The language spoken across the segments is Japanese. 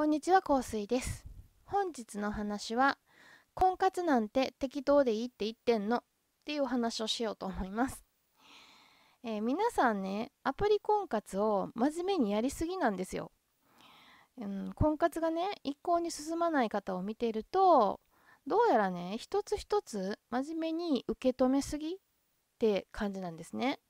こんにちは香水です本日の話は婚活なんて適当でいいって言ってんのっていうお話をしようと思います、えー、皆さんねアプリ婚活を真面目にやりすぎなんですよ、うん、婚活がね一向に進まない方を見ているとどうやらね一つ一つ真面目に受け止めすぎって感じなんですね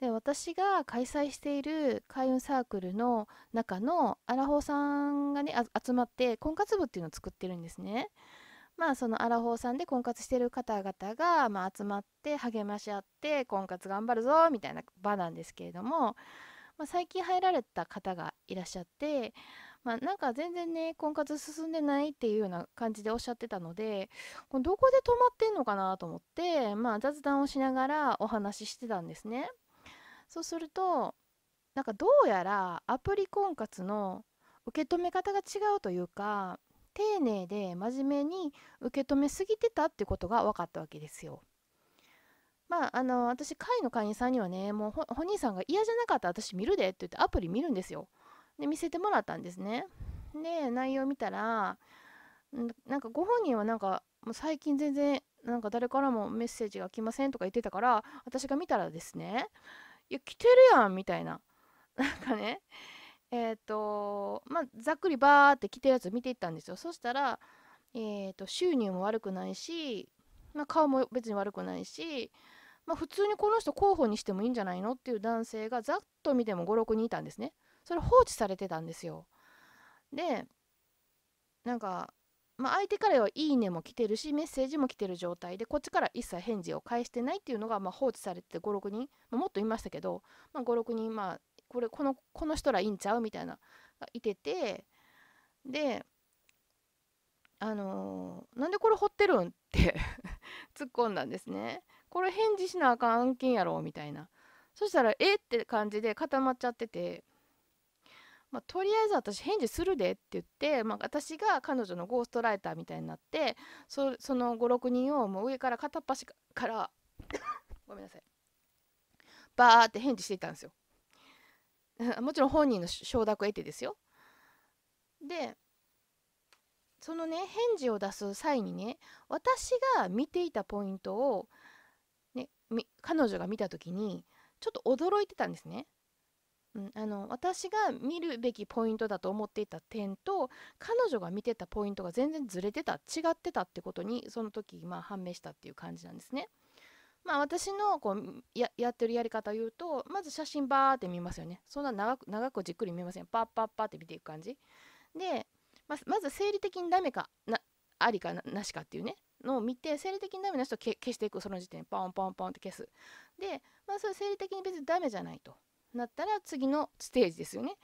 で私が開催している開運サークルの中のアラホーさんがね集まって婚活部っていうのを作ってるんですね。まあそのアラフォーさんで婚活してる方々が、まあ、集まって励まし合って婚活頑張るぞみたいな場なんですけれども、まあ、最近入られた方がいらっしゃって、まあ、なんか全然ね婚活進んでないっていうような感じでおっしゃってたのでどこで止まってんのかなと思って、まあ、雑談をしながらお話ししてたんですね。そうするとなんかどうやらアプリ婚活の受け止め方が違うというか丁寧で真面目に受け止めすぎてたってことが分かったわけですよ。まあ、あの私会の会員さんにはねもう本人さんが嫌じゃなかったら私見るでって言ってアプリ見るんですよ。で見せてもらったんですね。で内容見たらなんかご本人はなんかもう最近全然なんか誰からもメッセージが来ませんとか言ってたから私が見たらですねいや、着てるやんみたいな。なんかね、えっ、ー、と、まあ、ざっくりバーって着てるやつ見ていったんですよ。そしたら、えっ、ー、と、収入も悪くないし、まあ、顔も別に悪くないし、まあ、普通にこの人候補にしてもいいんじゃないのっていう男性がざっと見ても5、6人いたんですね。それ放置されてたんですよ。で、なんかまあ、相手からはいいねも来てるしメッセージも来てる状態でこっちから一切返事を返してないっていうのが、まあ、放置されて56人、まあ、もっといましたけど、まあ、56人、まあ、これこのこの人らいいんちゃうみたいながいててであのー、なんでこれ掘ってるんって 突っ込んだんですねこれ返事しなあかん案件やろみたいなそしたらえって感じで固まっちゃっててまあ、とりあえず私返事するでって言って、まあ、私が彼女のゴーストライターみたいになってその56人をもう上から片っ端からごめんなさいバーって返事していたんですよ もちろん本人の承諾を得てですよでそのね返事を出す際にね私が見ていたポイントを、ね、彼女が見た時にちょっと驚いてたんですねうん、あの私が見るべきポイントだと思っていた点と彼女が見てたポイントが全然ずれてた違ってたってことにその時、まあ、判明したっていう感じなんですね。まあ、私のこうやってるやり方言うとまず写真バーって見ますよねそんな長く長くじっくり見ませんパッパッパって見ていく感じでままず生理的にダメかなありかなしかっていうねのを見て生理的にダメな人を消していくその時点ポンポンポンって消すで、まあ、それ生理的に別にダメじゃないとなったら次のステージですよね。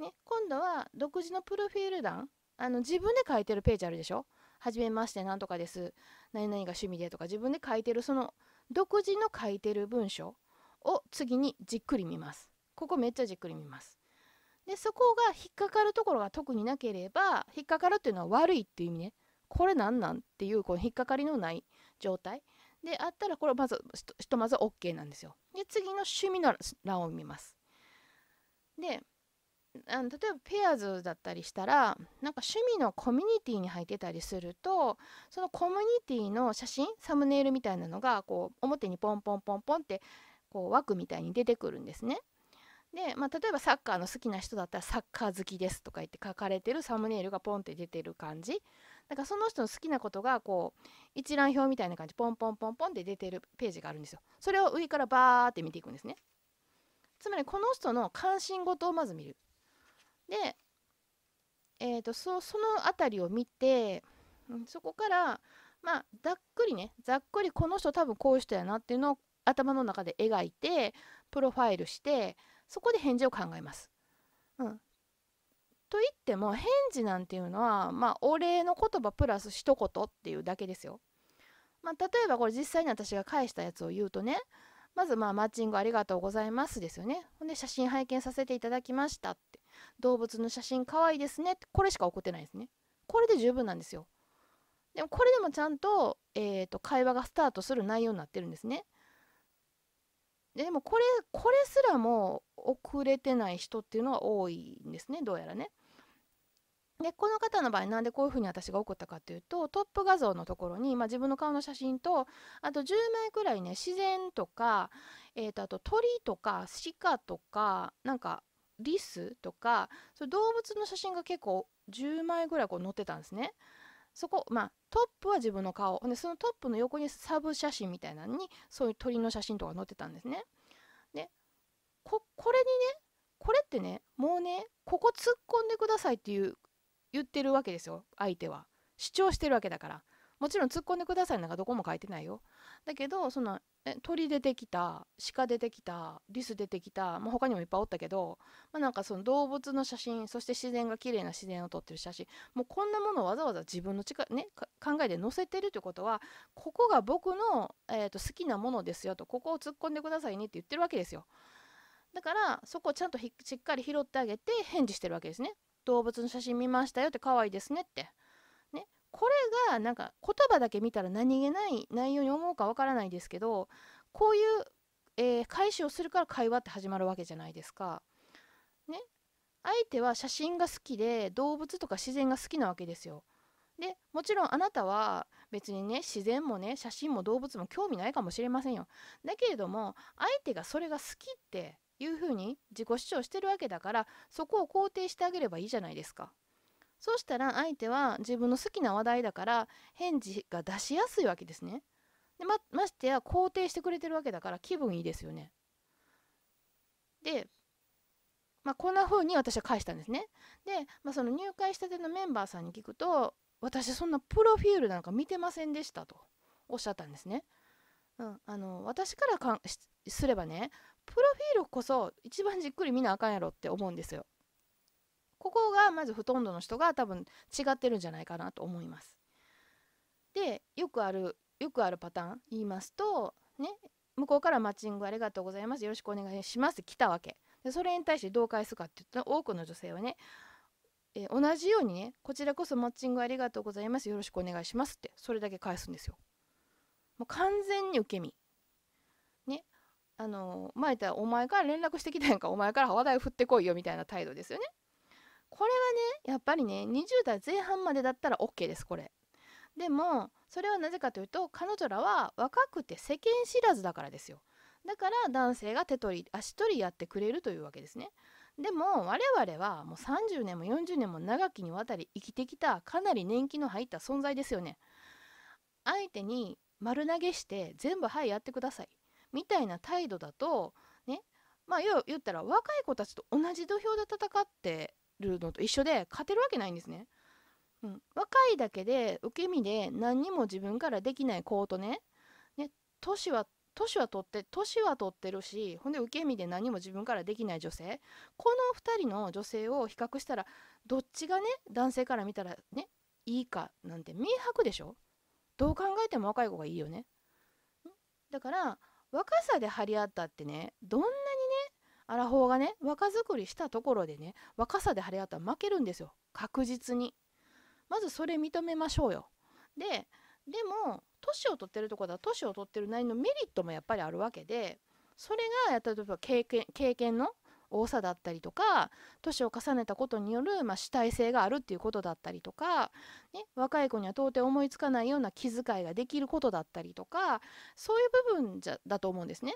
ね今度は独自のプロフィール欄あの自分で書いてるページあるでしょはじめましてなんとかです。何々が趣味でとか自分で書いてるその独自の書いてる文章を次にじっくり見ます。ここめっちゃじっくり見ます。でそこが引っかかるところが特になければ引っかかるっていうのは悪いっていう意味ねこれなんなんっていうこの引っかかりのない状態であったらこれまずひとまず OK なんですよ。で次の趣味の欄を見ます。であの例えばペアーズだったりしたらなんか趣味のコミュニティに入ってたりするとそのコミュニティの写真サムネイルみたいなのがこう表にポンポンポンポンってこう枠みたいに出てくるんですね。で、まあ、例えばサッカーの好きな人だったら「サッカー好きです」とか言って書かれてるサムネイルがポンって出てる感じだからその人の好きなことがこう一覧表みたいな感じポンポンポンポンって出てるページがあるんですよ。それを上からバーって見ていくんですね。つまりこの人の関心事をまず見る。で、えーと、そその辺りを見てそこからまあざっくりねざっくりこの人多分こういう人やなっていうのを頭の中で描いてプロファイルしてそこで返事を考えます。うん、と言っても返事なんていうのはまあお礼の言葉プラス一言っていうだけですよ。まあ、例えばこれ実際に私が返したやつを言うとねまず、まあ、マッチングありがとうございますですよね。ほんで、写真拝見させていただきましたって。動物の写真可愛いですねって、これしか送ってないですね。これで十分なんですよ。でも、これでもちゃんと、えっ、ー、と、会話がスタートする内容になってるんですね。ででも、これ、これすらも遅れてない人っていうのは多いんですね、どうやらね。でこの方の場合なんでこういうふうに私が送ったかというとトップ画像のところに、まあ、自分の顔の写真とあと10枚くらいね自然とか、えー、とあと鳥とか鹿とかなんかリスとかそ動物の写真が結構10枚ぐらいこう載ってたんですね。そこ、まあ、トップは自分の顔でそのトップの横にサブ写真みたいなのにそういう鳥の写真とか載ってたんですね。でここれにねこれってねもうねここ突っ込んでくださいっていう言ってるわけですよ相手は主張してるわけだからもちろん突っ込んでくださいなんかどこも書いてないよだけどその鳥出てきた鹿出てきたリス出てきた、まあ、他にもいっぱいおったけど、まあ、なんかその動物の写真そして自然が綺麗な自然を撮ってる写真もうこんなものをわざわざ自分の力、ね、考えで載せてるってことはここが僕の、えーと、と好きなものですよとここを突っ込んでくださいねって言ってるわけですよだからそこをちゃんとしっかり拾ってあげて返事してるわけですね動物の写真見ましたよって可愛いですねって。ね、これがなんか言葉だけ見たら何気ない内容に思うかわからないですけどこういう、えー、返しをするから会話って始まるわけじゃないですか。ね、相手は写真が好きで動物とか自然が好きなわけですよ。でもちろんあなたは別にね自然もね写真も動物も興味ないかもしれませんよ。だけれども相手がそれが好きっていうふうに自己主張してるわけだからそこを肯定してあげればいいじゃないですか。そうしたら相手は自分の好きな話題だから返事が出しやすいわけですね。でまましてや肯定してくれてるわけだから気分いいですよね。で、まあ、こんな風に私は返したんですね。で、まあ、その入会したてのメンバーさんに聞くと私そんなプロフィールなんか見てませんでしたとおっしゃったんですね。うん、あの私からかんすればねプロフィールこそ一番じっくり見なあかんやろって思うんですよ。ここがまずほとんどの人が多分違ってるんじゃないかなと思います。でよくあるよくあるパターン言いますとね向こうからマッチングありがとうございますよろしくお願いしますって来たわけでそれに対してどう返すかって言ったら多くの女性はね、えー、同じようにねこちらこそマッチングありがとうございますよろしくお願いしますってそれだけ返すんですよもう完全に受け身あの前言ったらお前から連絡してきたやんかお前から話題を振ってこいよみたいな態度ですよねこれはねやっぱりね20代前半までだったら OK ですこれでもそれはなぜかというと彼女らは若くて世間知らずだからですよだから男性が手取り足取りやってくれるというわけですねでも我々はもう30年も40年も長きにわたり生きてきたかなり年季の入った存在ですよね相手に丸投げして全部はいやってくださいみたいな態度だとねまあ言ったら若い子たちと同じ土俵で戦ってるのと一緒で勝てるわけないんですね。うん、若いだけで受け身で何にも自分からできない子とねね年は年は取って年は取ってるしほんで受け身で何も自分からできない女性この2人の女性を比較したらどっちがね男性から見たらねいいかなんて明白でしょどう考えても若い子がいいよねだから若さで張り合ったってねどんなにねアラフォーがね若作りしたところでね若さで張り合ったら負けるんですよ確実にまずそれ認めましょうよででも年を取ってるとこだと年を取ってるなりのメリットもやっぱりあるわけでそれがやった例えば経験経験の多さだったりとか年を重ねたことによる、まあ、主体性があるっていうことだったりとか、ね、若い子には到底思いつかないような気遣いができることだったりとかそういう部分じゃだと思うんですね。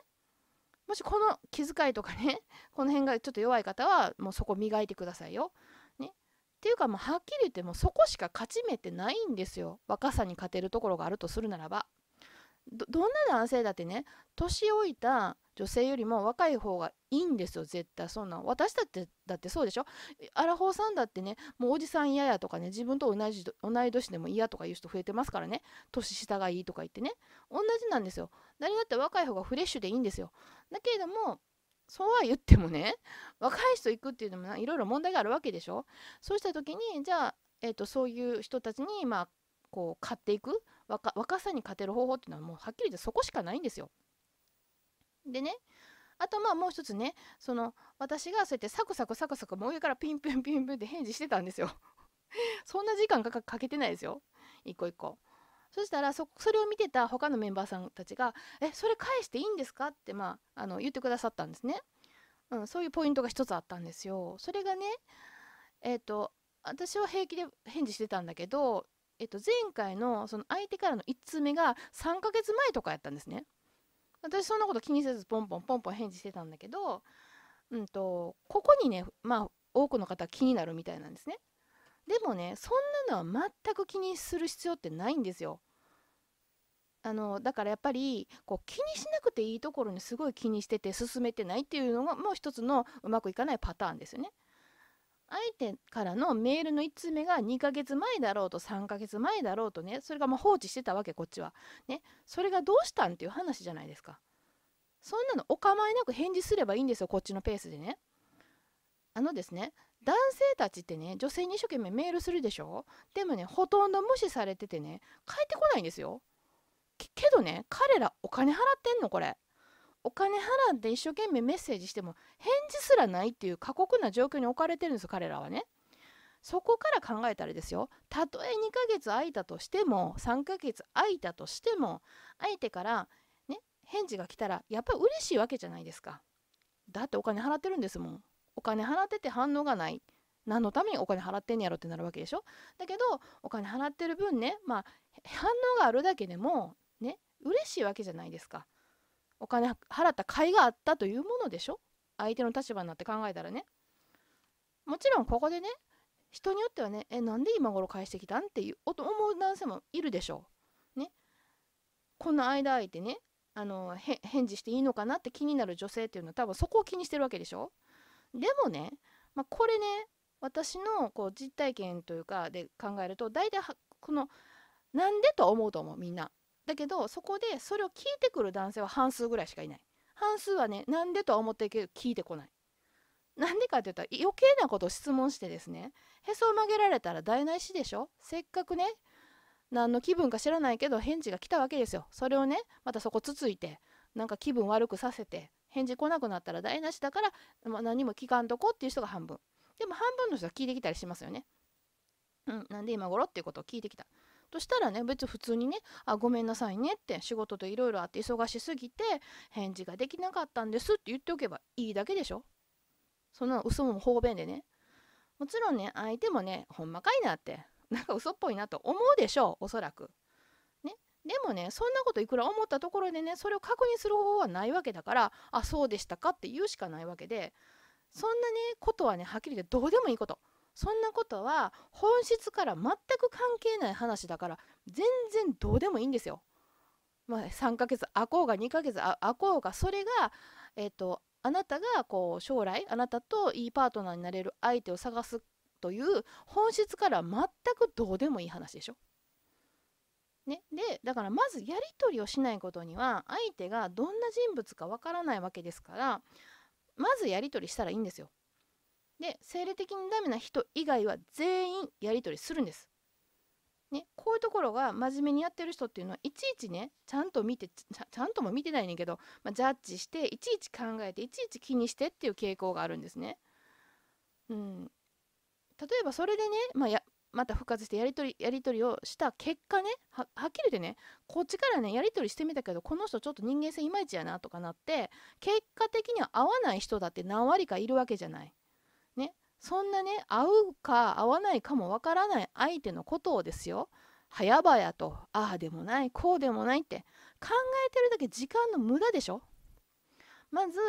もしこの気遣いとかね この辺がちょっと弱い方はもうそこ磨いてくださいよ。ね、っていうかもうはっきり言ってもそこしか勝ち目ってないんですよ若さに勝てるところがあるとするならば。どんな男性だってね年老いた女性よりも若い方がいいんですよ絶対そんな私だってだってそうでしょアラフォーさんだってねもうおじさん嫌やとかね自分と同じ同い年でも嫌とか言う人増えてますからね年下がいいとか言ってね同じなんですよ誰だって若い方がフレッシュでいいんですよだけれどもそうは言ってもね 若い人行くっていうのもいろいろ問題があるわけでしょそうした時にじゃあ、えーと、とそういう人たちにまあこう買っていく若若さに勝てる方法っていうのはもうはっきり言ってそこしかないんですよでねあとまあもう一つねその私がそうやってサクサクサクサクもう上からピンピンピンピンって返事してたんですよ そんな時間かけてないですよ一個一個そしたらそれを見てた他のメンバーさんたちが「えそれ返していいんですか?」って、まあ、あの言ってくださったんですね、うん、そういうポイントが一つあったんですよそれがねえっ、ー、と私は平気で返事してたんだけど、えっ、と、前回のその相手からの1通目が3ヶ月前とかやったんですね私そんなこと気にせずポンポンポンポン返事してたんだけど、うんと、ここにねまあ多くの方気になるみたいなんですねでもねそんなのは全く気にする必要ってないんですよあのだからやっぱりこう気にしなくていいところにすごい気にしてて進めてないっていうのがもう一つのうまくいかないパターンですよね相手からのメールの1通目が2ヶ月前だろうと3ヶ月前だろうとねそれがま放置してたわけこっちはねそれがどうしたんっていう話じゃないですかそんなのお構いなく返事すればいいんですよこっちのペースでねあのですね男性たちってね女性に一生懸命メールするでしょでもねほとんど無視されててね帰ってこないんですよけどね彼らお金払ってんのこれお金払って一生懸命メッセージしても返事すらないっていう過酷な状況に置かれてるんです彼らはね。そこから考えたらですよたとえ2ヶ月空いたとしても3ヶ月空いたとしても相手から、ね、返事が来たらやっぱり嬉しいわけじゃないですか。だってお金払ってるんですもん。お金払ってて反応がない。何のためにお金払ってんやろってなるわけでしょだけどお金払ってる分ねまあ反応があるだけでもね嬉しいわけじゃないですか。お金払った甲斐があったというものでしょ相手の立場になって考えたらねもちろんここでね人によってはねえなんで今頃返してきたんっていう思う男性もいるでしょうねこの間相手ねあの返事していいのかなって気になる女性っていうのは多分そこを気にしてるわけでしょでもね、まあ、これね私のこう実体験というかで考えると大体このなんでと思うと思うみんなだけどそこでそれを聞いてくる男性は半数ぐらいしかいない半数はねなんでとは思ってるけど聞いてこないなんでかって言ったら余計なことを質問してですねへそを曲げられたら台無しでしょせっかくね何の気分か知らないけど返事が来たわけですよそれをねまたそこつついてなんか気分悪くさせて返事来なくなったら台無しだから、まあ、何も聞かんとこっていう人が半分でも半分の人は聞いてきたりしますよねうんなんで今頃っていうことを聞いてきたとしたらね別普通にね「あごめんなさいね」って仕事といろいろあって忙しすぎて返事ができなかったんですって言っておけばいいだけでしょそんな嘘も方便でねもちろんね相手もねほんまかいなってなんか嘘っぽいなと思うでしょうおそらく。ね、でもねそんなこといくら思ったところでねそれを確認する方法はないわけだからあそうでしたかって言うしかないわけでそんなねことはねはっきり言ってどうでもいいことそんなことは本質から全く関係ない話だから全然どうでもいいんですよ。まあ、3ヶ月あこうが2ヶ月あこうがそれが、えーと、とあなたがこう将来あなたといいパートナーになれる相手を探すという本質から全くどうでもいい話でしょ。ね、でだからまずやり取りをしないことには相手がどんな人物かわからないわけですからまずやり取りしたらいいんですよ。で生理的にダメな人以外は全員やり取りするんです。ね、こういうところが真面目にやってる人っていうのはいちいちねちゃんと見てちゃんとも見てないねんけど、まあ、ジャッジしていちいち考えていちいち気にしてっていう傾向があるんですね。うん、例えばそれでね、まあ、やまた復活してやり取りやり取りをした結果ねはっきり言ってねこっちからねやり取りしてみたけどこの人ちょっと人間性いまいちやなとかなって結果的には合わない人だって何割かいるわけじゃない。そんなね会うか会わないかもわからない相手のことをですよ早々とああでもないこうでもないって考えてるだけ時間の無駄でしょまず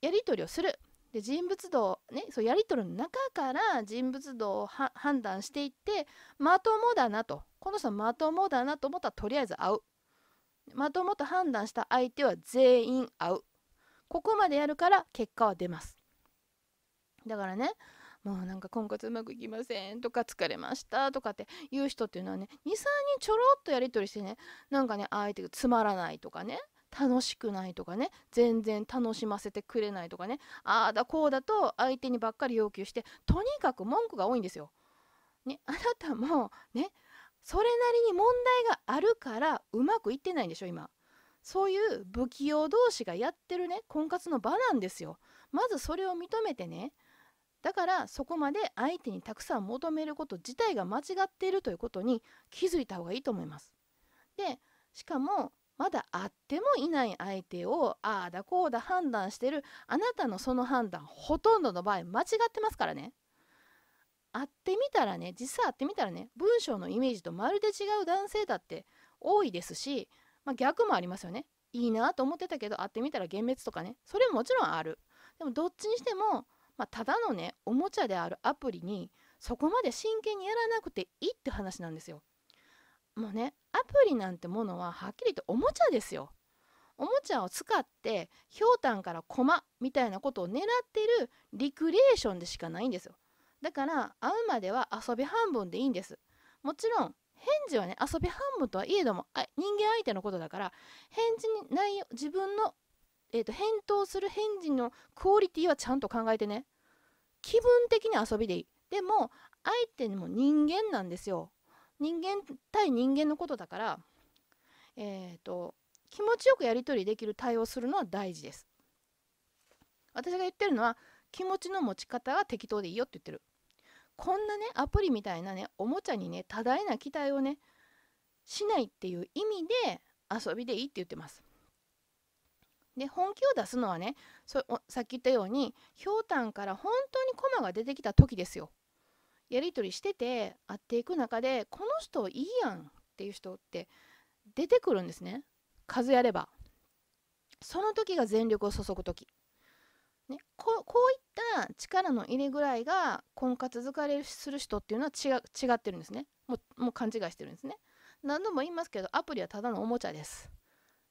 やり取りをするで人物像ねそうやり取りの中から人物像を判断していってまともだなとこの人まともだなと思ったらとりあえず会うまともと判断した相手は全員会うここまでやるから結果は出ますだからねもうなんか婚活うまくいきませんとか疲れましたとかって言う人っていうのはね23人ちょろっとやり取りしてねなんかね相手がつまらないとかね楽しくないとかね全然楽しませてくれないとかねああだこうだと相手にばっかり要求してとにかく文句が多いんですよ。ね、あなたもねそれなりに問題があるからうまくいってないんでしょ今。そういう不器用同士がやってるね婚活の場なんですよ。まずそれを認めてねだからそこまで相手にたくさん求めること自体が間違っているということに気づいた方がいいと思います。でしかもまだ会ってもいない相手をああだこうだ判断してるあなたのその判断ほとんどの場合間違ってますからね。会ってみたらね実際会ってみたらね文章のイメージとまるで違う男性だって多いですし、まあ、逆もありますよねいいなと思ってたけど会ってみたら幻滅とかねそれももちろんあるでもどっちにしてもまあ、ただのねおもちゃであるアプリにそこまで真剣にやらなくていいって話なんですよ。もうねアプリなんてものははっきり言っておもちゃですよ。おもちゃを使ってひょうたんから駒みたいなことを狙ってるリクリエーションでしかないんですよ。だから会うまでは遊び半分でいいんです。もちろん返事はね遊び半分とはいえども人間相手のことだから返事に内容自分のえーと、返答する返事のクオリティはちゃんと考えてね気分的に遊びでいいでも相手にも人間なんですよ人間対人間のことだからえっ、ー、と気持ちよくやり取りできる対応するのは大事です私が言ってるのは気持ちの持ち方が適当でいいよって言ってるこんなねアプリみたいなねおもちゃにね多大な期待をねしないっていう意味で遊びでいいって言ってますで本気を出すのはねそさっき言ったようにひょうたんから本当に駒が出てきた時ですよ。やり取りしてて会っていく中でこの人いいやんっていう人って出てくるんですね数やれば。その時が全力を注ぐ時。ね、ここういった力の入れぐらいが婚活疲れする人っていうのは違違ってるんですねもうもう勘違いしてるんですね何度も言いますけどアプリはただのおもちゃです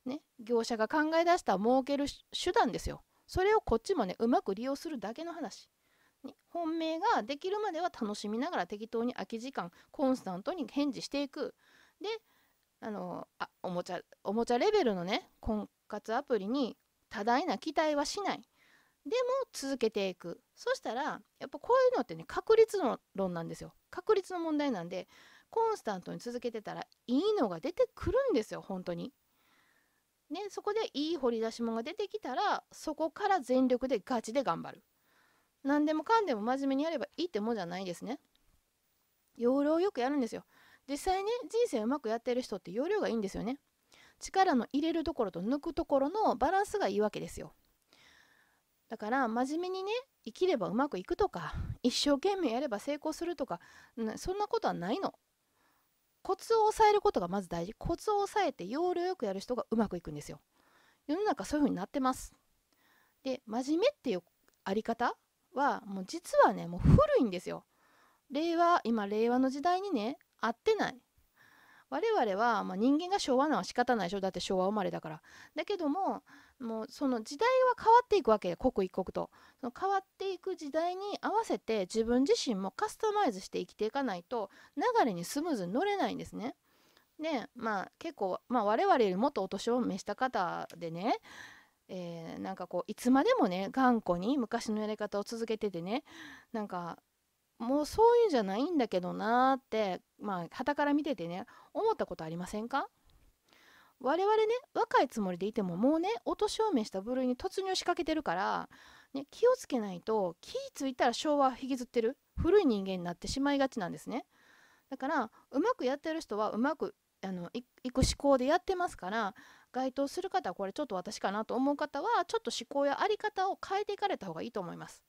ね、業者が考え出した儲ける手段ですよ。それをこっちもね、うまく利用するだけの話。本命ができるまでは楽しみながら適当に空き時間、コンスタントに返事していく。で、あのあおもちゃ、おもちゃレベルのね、婚活アプリに多大な期待はしない。でも続けていく。そしたら、やっぱこういうのってね、確率の論なんですよ。確率の問題なんで、コンスタントに続けてたらいいのが出てくるんですよ、本当に。ね、そこでいい掘り出し物が出てきたらそこから全力でガチで頑張る何でもかんでも真面目にやればいいってもんじゃないですね要領よくやるんですよ実際ね人生うまくやってる人って要領がいいんですよね力の入れるところと抜くところのバランスがいいわけですよだから真面目にね生きればうまくいくとか一生懸命やれば成功するとかそんなことはないのコツを抑えることがまず大事コツを抑えて要領よくやる人がうまくいくんですよ世の中そういう風になってますで真面目っていうあり方はもう実はねもう古いんですよ令和今令和の時代にね合ってない我々は、まあ、人間が昭和なのは仕方ないでしょだって昭和生まれだからだけどももうその時代は変わっていくわけで刻一刻とその変わっていく時代に合わせて自分自身もカスタマイズして生きていかないと流れにスムーズに乗れないんですね。でまあ結構、まあ、我々よりもっとお年を召した方でねえー、なんかこういつまでもね頑固に昔のやり方を続けててねなんかもうそういうんじゃないんだけどなーってまあはたから見ててね思ったことありませんか我々ね若いつもりでいてももうねお年を召した部類に突入しかけてるから、ね、気をつけないと気ぃついたら昭和引きずってる古い人間になってしまいがちなんですねだからうまくやってる人はうまくあのいく思考でやってますから該当する方はこれちょっと私かなと思う方はちょっと思考や在り方を変えていかれた方がいいと思います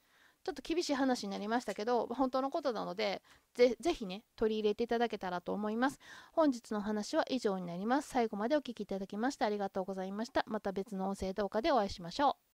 ちょっと厳しい話になりましたけど、本当のことなので、ぜ、ぜひね、取り入れていただけたらと思います。本日の話は以上になります。最後までお聴きいただきましてありがとうございました。また別の音声動画でお会いしましょう。